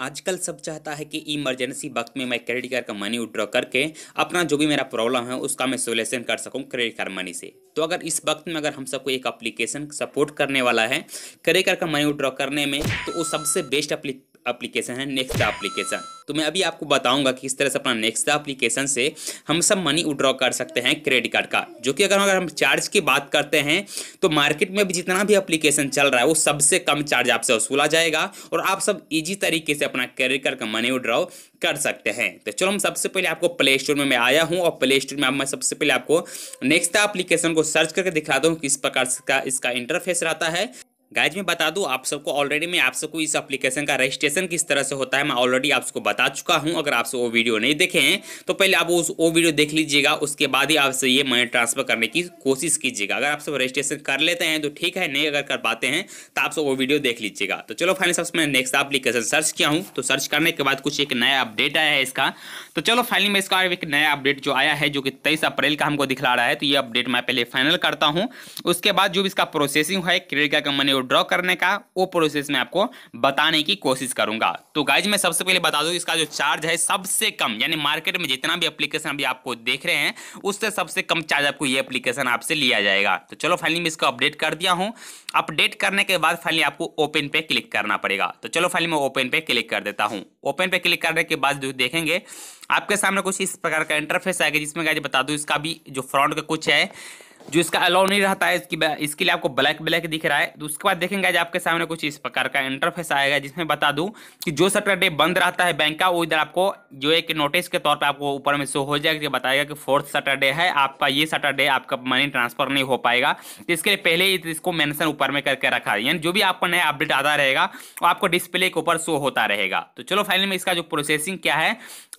आजकल सब चाहता है कि इमरजेंसी वक्त में मैं क्रेडिट कार्ड का मनी विड्रॉ करके अपना जो भी मेरा प्रॉब्लम है उसका मैं सोल्यूशन कर सकूँ क्रेडिट कार्ड मनी से तो अगर इस वक्त में अगर हम सबको एक अप्लीकेशन सपोर्ट करने वाला है क्रेडिट कार्ड का मनी विड्रॉ करने में तो वो सबसे बेस्ट अप्ली एप्लीकेशन है नेक्स्ट एप्लीकेशन तो मैं अभी आपको बताऊंगा कि किस तरह से अपना नेक्स्ट एप्लीकेशन से हम सब मनी विड्रॉ कर सकते हैं क्रेडिट कार्ड का जो कि अगर अगर हम चार्ज की बात करते हैं तो मार्केट में भी जितना भी एप्लीकेशन चल रहा है वो सबसे कम चार्ज आपसे वसूला जाएगा और आप सब इजी तरीके से अपना क्रेडिट कार्ड का मनी विड्रॉ कर सकते हैं तो चलो हम सबसे पहले आपको प्ले स्टोर में मैं आया हूँ और प्ले स्टोर में मैं सबसे पहले आपको नेक्स्ट एप्लीकेशन को सर्च करके दिखाता हूँ किस प्रकार का इसका इंटरफेस रहता है गाइज मैं बता दूं आप सबको ऑलरेडी मैं आप सबको इस एप्लीकेशन का रजिस्ट्रेशन किस तरह से होता है मैं ऑलरेडी आप सबको बता चुका हूं अगर आपसे वो वीडियो नहीं देखे हैं तो पहले आप उस वो वीडियो देख लीजिएगा उसके बाद ही आपसे ये मनी ट्रांसफर करने की कोशिश कीजिएगा अगर आप सब रजिस्ट्रेशन कर लेते हैं तो ठीक है नहीं अगर कर पाते हैं तो आप सब वो वीडियो देख लीजिएगा तो चलो फाइनल सबसे मैंने नेक्स्ट अपलीकेशन सर्च किया हूँ तो सर्च करने के बाद कुछ एक नया अपडेट आया है इसका तो चलो फाइनली में इसका एक नया अपडेट जो आया है जो कि तेईस अप्रैल का हमको दिखला रहा है तो ये अपडेट मैं पहले फाइनल करता हूँ उसके बाद जो भी इसका प्रोसेसिंग है क्रेडिट कार्ड का मनी वीडियो ड्रॉ करने का वो प्रोसेस मैं आपको बताने की कोशिश करूंगा तो गाइज मैं सबसे पहले बता दूं इसका जो चार्ज है सबसे कम यानी मार्केट में जितना भी एप्लीकेशन अभी आपको देख रहे हैं उससे सबसे कम चार्ज आपको ये एप्लीकेशन आपसे लिया जाएगा तो चलो फाइनली मैं इसको अपडेट कर दिया हूँ अपडेट करने के बाद फाइनली आपको ओपन पे क्लिक करना पड़ेगा तो चलो फाइनली मैं ओपन पे क्लिक कर देता हूँ ओपन पे क्लिक करने के बाद जो देखेंगे आपके सामने कुछ इस प्रकार का इंटरफेस आएगा जिसमें गाइज बता दूँ इसका भी जो फ्रंट का कुछ है जो इसका अलाउ नहीं रहता है इसकी इसके लिए आपको ब्लैक ब्लैक दिख रहा है तो उसके बाद देखेंगे आपके सामने कुछ इस प्रकार का इंटरफेस आएगा जिसमें बता दूं कि जो सैटरडे बंद रहता है बैंक का वो इधर आपको जो एक नोटिस के तौर पे आपको ऊपर में शो हो जाएगा कि बताएगा कि फोर्थ सैटरडे है आपका ये सैटरडे आपका मनी ट्रांसफर नहीं हो पाएगा तो इसके लिए पहले ही इसको मैंसन ऊपर में करके रखा है यानी जो भी आपका नया अपडेट आता रहेगा वो आपको डिस्प्ले के ऊपर शो होता रहेगा तो चलो फाइनल में इसका जो प्रोसेसिंग क्या है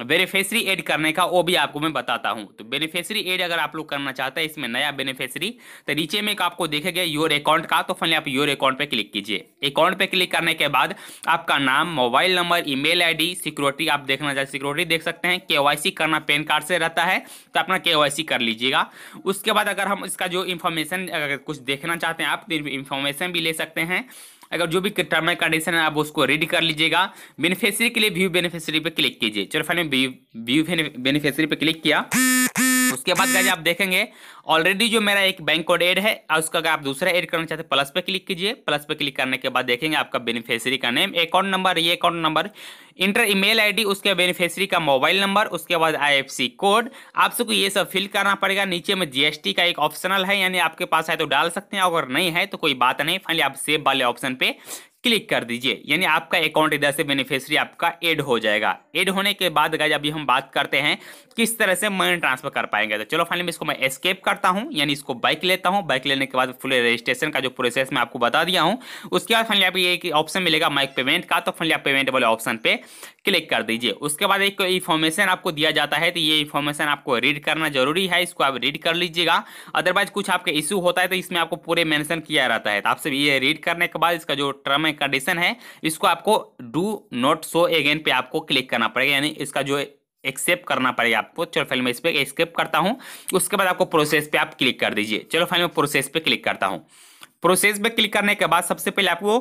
बेनिफिशरी एड करने का वो भी आपको मैं बताता हूँ तो बेनिफिशरी एड अगर आप लोग करना चाहते हैं इसमें नया बेनिफि बेनिफिशरी तो नीचे में एक आपको देखेगा योर अकाउंट का तो फाइनली आप योर अकाउंट पे क्लिक कीजिए अकाउंट पे क्लिक करने के बाद आपका नाम mobile number email ID security आप देखना चाहिए सिक्योरिटी देख सकते हैं के करना पैन कार्ड से रहता है तो अपना के कर लीजिएगा उसके बाद अगर हम इसका जो इन्फॉर्मेशन अगर कुछ देखना चाहते हैं आप तो इन्फॉर्मेशन भी ले सकते हैं अगर जो भी टर्म एंड कंडीशन है आप उसको रीड कर लीजिएगा बेनिफिशरी के लिए व्यू बेनिफिशरी पे क्लिक कीजिए चलो फाइनल व्यू बेनिफिशरी पे क्लिक किया उसके बाद गाइज आप देखेंगे ऑलरेडी जो मेरा एक बैंक कोड एड है और उसका अगर आप दूसरा एड करना चाहते हैं प्लस पे क्लिक कीजिए प्लस पे क्लिक करने के बाद देखेंगे आपका बेनिफिशियरी का नेम अकाउंट नंबर ये account number enter email ID उसके बेनिफिशियरी का मोबाइल नंबर उसके बाद आईएफसी कोड आप सबको ये सब फिल करना पड़ेगा नीचे में जीएसटी का एक ऑप्शनल है यानी आपके पास है तो डाल सकते हैं अगर नहीं है तो कोई बात नहीं फाइनली आप सेव वाले ऑप्शन पे क्लिक कर दीजिए यानी आपका अकाउंट इधर से बेनिफिशियरी आपका एड हो जाएगा एड होने के बाद गाइज अभी हम बात करते हैं किस तरह से मनी ट्रांसफर कर पाएंगे तो चलो फाइनली मैं इसको मैं एस्केप करता हूँ यानी इसको बाइक लेता हूँ बाइक लेने के बाद फुल रजिस्ट्रेशन का जो प्रोसेस मैं आपको बता दिया हूँ उसके बाद फाइनली आपको एक ऑप्शन मिलेगा माइक पेमेंट का तो फाइनली आप पेमेंट वाले ऑप्शन पर क्लिक कर दीजिए उसके बाद एक इन्फॉर्मेशन आपको दिया जाता है तो ये इन्फॉर्मेशन आपको रीड करना जरूरी है इसको आप रीड कर लीजिएगा अदरवाइज कुछ आपके इशू होता है तो इसमें आपको पूरे मैंशन किया रहता है तो आपसे ये रीड करने के बाद इसका जो टर्म में कंडीशन है इसको आपको डू नॉट शो अगेन पे आपको क्लिक करना पड़ेगा यानी इसका जो एक्सेप्ट करना पड़ेगा आपको चलो फाइल में इस पर एक्सेप्ट करता हूँ उसके बाद आपको प्रोसेस पे आप क्लिक कर दीजिए चलो फाइल में प्रोसेस पे क्लिक करता हूँ प्रोसेस पे क्लिक करने के बाद सबसे पहले आपको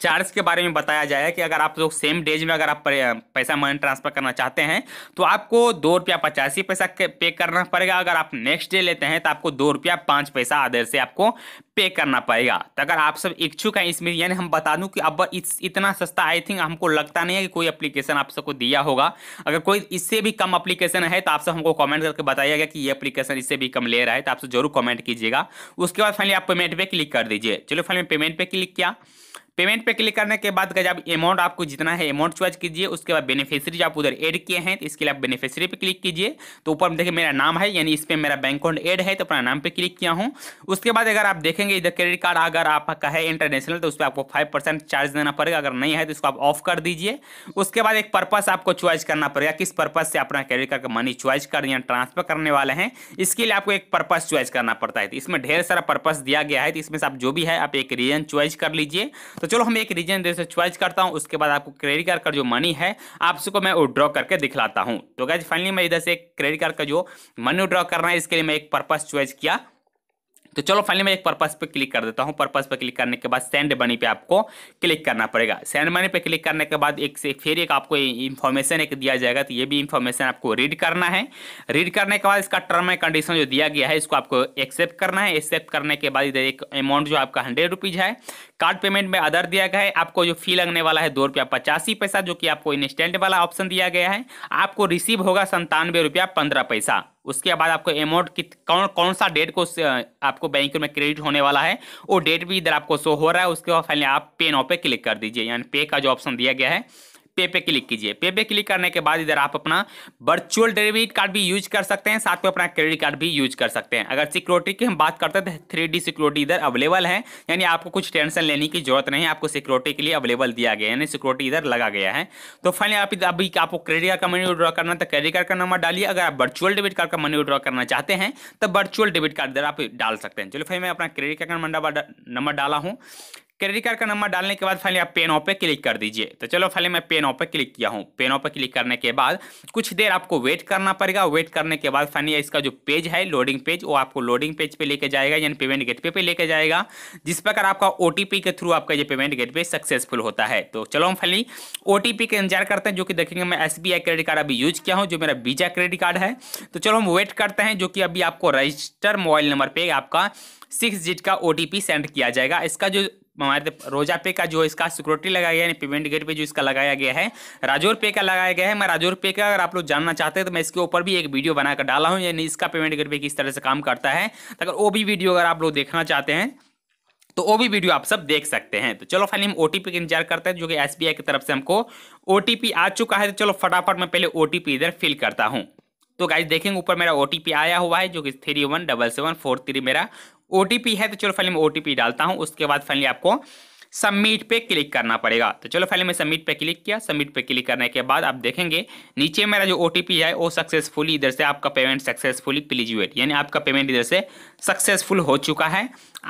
चार्ज के बारे में बताया जाए कि अगर आप लोग सेम डेज में अगर आप पैसा मनी ट्रांसफर करना चाहते हैं तो आपको दो रुपया पचासी पैसा पे करना पड़ेगा अगर आप नेक्स्ट डे लेते हैं तो आपको दो रुपया पाँच पैसा आदर से आपको पे करना पड़ेगा तो अगर आप सब इच्छुक हैं इसमें यानी हम बता दूं कि अब इस इतना सस्ता आई थिंक हमको लगता नहीं है कि कोई एप्लीकेशन आप सबको दिया होगा अगर कोई इससे भी कम एप्लीकेशन है तो आप सब हमको कमेंट करके बताइएगा कि ये एप्लीकेशन इससे भी कम ले रहा है तो आप सब जरूर कमेंट कीजिएगा उसके बाद फाइनली आप पेमेंट पे क्लिक कर दीजिए चलो फाइनली पेमेंट पे क्लिक किया पेमेंट पे क्लिक करने के बाद जब अमाउंट आपको जितना है अमाउंट चॉइस कीजिए उसके बाद बेनिफिशरी आप उधर ऐड किए हैं तो इसके लिए आप बेनिफिशियरी पे क्लिक कीजिए तो ऊपर में देखिए मेरा नाम है यानी इस पर मेरा बैंक अकाउंट ऐड है तो अपना नाम पे क्लिक किया हूँ उसके बाद अगर आप देखेंगे इधर क्रेडिट कार्ड अगर आपका है इंटरनेशनल तो उस पर आपको फाइव परसेंट चार्ज देना पड़ेगा अगर नहीं है तो इसको आप ऑफ कर दीजिए उसके बाद एक पर्पज़ आपको च्वाइस करना पड़ेगा किस पर्पज से अपना क्रेडिट कार्ड का मनी च्वाइस कर या ट्रांसफर करने वाले हैं इसके लिए आपको एक पर्पज च्वाइस करना पड़ता है तो इसमें ढेर सारा पर्पज दिया गया है तो इसमें से आप जो भी है आप एक रीजन च्वाइस कर लीजिए तो चलो हम एक रीजन से च्वाइस करता हूँ उसके बाद आपको क्रेडिट कार्ड का जो मनी है आप उसको मैं विड्रॉ करके दिखलाता हूँ तो गैज फाइनली मैं इधर से क्रेडिट कार्ड का जो मनी विड्रॉ करना है इसके लिए मैं एक पर्पज च्वाइस किया तो चलो फाइनली मैं एक पर्पस पे क्लिक कर देता हूँ पर्पस पे क्लिक करने के बाद सेंड बनी पे आपको क्लिक करना पड़ेगा सेंड बनी पे क्लिक करने के बाद एक से फिर एक आपको इन्फॉर्मेशन एक दिया जाएगा तो ये भी इन्फॉर्मेशन आपको रीड करना है रीड करने के बाद इसका टर्म एंड कंडीशन जो दिया गया है इसको आपको एक्सेप्ट करना है एक्सेप्ट करने के बाद इधर एक अमाउंट जो आपका हंड्रेड रुपीज़ है कार्ड पेमेंट में अदर दिया गया है आपको जो फी लगने वाला है दो रुपया पचासी पैसा जो कि आपको इंस्टेंट वाला ऑप्शन दिया गया है आपको रिसीव होगा संतानवे रुपया पंद्रह पैसा उसके बाद आपको अमाउंट कित कौन कौन सा डेट को आपको बैंक में क्रेडिट होने वाला है वो डेट भी इधर आपको शो हो रहा है उसके बाद फाइनली आप पे नाउ पे क्लिक कर दीजिए यानी पे का जो ऑप्शन दिया गया है पे पे क्लिक कीजिए पे पे क्लिक करने के बाद इधर आप अपना वर्चुअल डेबिट कार्ड भी यूज कर सकते हैं साथ में अपना क्रेडिट कार्ड भी यूज कर सकते हैं अगर सिक्योरिटी की हम बात करते हैं तो थ्री सिक्योरिटी इधर अवेलेबल है यानी आपको कुछ टेंशन लेने की जरूरत नहीं है आपको सिक्योरिटी के लिए अवेलेबल दिया गया यानी सिक्योरिटी इधर लगा गया है तो फाइनली आप अभी आपको क्रेडिट कार्ड का मनी विड्रॉ करना तो क्रेडिट कार्ड का नंबर डालिए अगर आप वर्चुअल डेबिट कार्ड का मनी विड्रॉ करना चाहते हैं तो वर्चुअल डेबिट कार्ड इधर आप डाल सकते हैं चलो फिर मैं अपना क्रेडिट कार्ड का नंबर डाला हूँ क्रेडिट कार्ड का नंबर डालने के बाद फाइनली आप पेन ऑफ पे क्लिक कर दीजिए तो चलो फाइनली मैं पेन ऑफ पे क्लिक किया हूँ पेन ऑफ पे क्लिक करने के बाद कुछ देर आपको वेट करना पड़ेगा वेट करने के बाद फाइनली इसका जो पेज है लोडिंग पेज वो आपको लोडिंग पेज पे लेके जाएगा यानी पेमेंट गेट पे पे लेके जाएगा जिस प्रकार आपका ओ के थ्रू आपका ये पेमेंट गेट पे सक्सेसफुल होता है तो चलो हम फाइनली ओ का इंतजार करते हैं जो कि देखेंगे मैं एस क्रेडिट कार्ड अभी यूज किया हूँ जो मेरा बीजा क्रेडिट कार्ड है तो चलो हम वेट करते हैं जो कि अभी आपको रजिस्टर मोबाइल नंबर पर आपका सिक्स जीट का ओ सेंड किया जाएगा इसका जो हमारे रोजा पे का जो इसका सिक्योरिटी लगाया गया है पेमेंट गेट पे जो इसका लगाया गया है राजौर पे का लगाया गया है मैं राजौर पे का अगर आप लोग जानना चाहते हैं तो मैं इसके ऊपर भी एक वीडियो बनाकर डाला हूँ यानी इसका पेमेंट गेट पे किस तरह से काम करता है तो अगर वो भी वीडियो अगर आप लोग देखना चाहते हैं तो वो भी वीडियो आप सब देख सकते हैं तो चलो फाइनली हम ओ का इंतजार करते हैं जो कि एस की तरफ से हमको ओ आ चुका है तो चलो फटाफट मैं पहले ओ इधर फिल करता हूँ तो गाइज देखेंगे ऊपर मेरा ओ आया हुआ है जो कि three one double seven four three मेरा ओ है तो चलो फाइनली मैं ओ डालता हूँ उसके बाद फाइनली आपको सबमिट पे क्लिक करना पड़ेगा तो चलो पहले मैं सबमिट पे क्लिक किया सबमिट पे क्लिक करने के बाद आप देखेंगे नीचे मेरा जो ओ है वो सक्सेसफुली इधर से आपका पेमेंट सक्सेसफुली प्लीज वेट यानी आपका पेमेंट इधर से सक्सेसफुल हो चुका है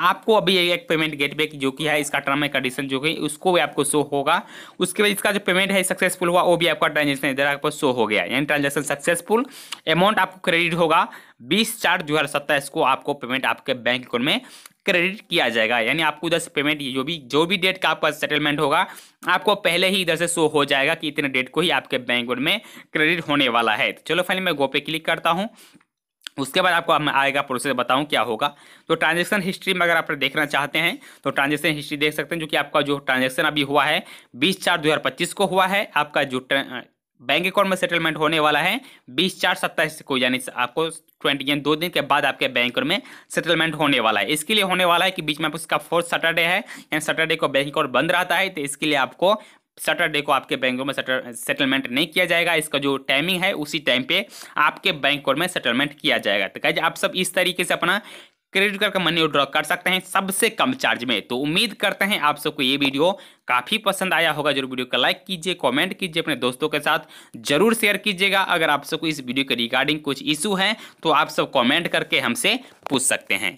आपको अभी एक पेमेंट गेटबैक जो कि है इसका टर्म एंड कंडीशन जो कि उसको भी आपको शो होगा उसके बाद इसका जो पेमेंट है सक्सेसफुल हुआ वो भी आपका ट्रांजेक्शन इधर आपको शो हो गया यानी ट्रांजेक्शन सक्सेसफुल अमाउंट आपको क्रेडिट होगा बीस चार दो हज़ार सत्ताईस को आपको पेमेंट आपके बैंक अकाउंट में क्रेडिट किया जाएगा यानी आपको इधर से पेमेंट जो भी जो भी डेट का आपका सेटलमेंट होगा आपको पहले ही इधर से शो हो जाएगा कि इतने डेट को ही आपके बैंक अकाउंट में क्रेडिट होने वाला है तो चलो फाइनल मैं गो पे क्लिक करता हूँ उसके बाद आपको मैं आएगा प्रोसेस बताऊं क्या होगा तो ट्रांजैक्शन हिस्ट्री में अगर आप देखना चाहते हैं तो ट्रांजैक्शन हिस्ट्री देख सकते हैं जो कि आपका जो ट्रांजैक्शन अभी हुआ है 20 चार 2025 को हुआ है आपका जो बैंक अकाउंट में सेटलमेंट होने वाला है बीस चार सत्ताईस को यानी आपको ट्वेंटी यानी दो दिन के बाद आपके बैंक अकाउंट में सेटलमेंट होने वाला है इसके लिए होने वाला है कि बीच में उसका फोर्थ सैटरडे है यानी सैटरडे को बैंक अकाउंट बंद रहता है तो इसके लिए आपको सैटरडे को आपके बैंक में सेटलमेंट नहीं किया जाएगा इसका जो टाइमिंग है उसी टाइम पे आपके बैंक में सेटलमेंट किया जाएगा तो कहिए आप सब इस तरीके से अपना क्रेडिट कार्ड का मनी विड्रॉ कर सकते हैं सबसे कम चार्ज में तो उम्मीद करते हैं आप सबको ये वीडियो काफ़ी पसंद आया होगा जरूर वीडियो का लाइक कीजिए कमेंट कीजिए अपने दोस्तों के साथ जरूर शेयर कीजिएगा अगर आप सबको इस वीडियो के रिगार्डिंग कुछ इशू है तो आप सब कॉमेंट करके हमसे पूछ सकते हैं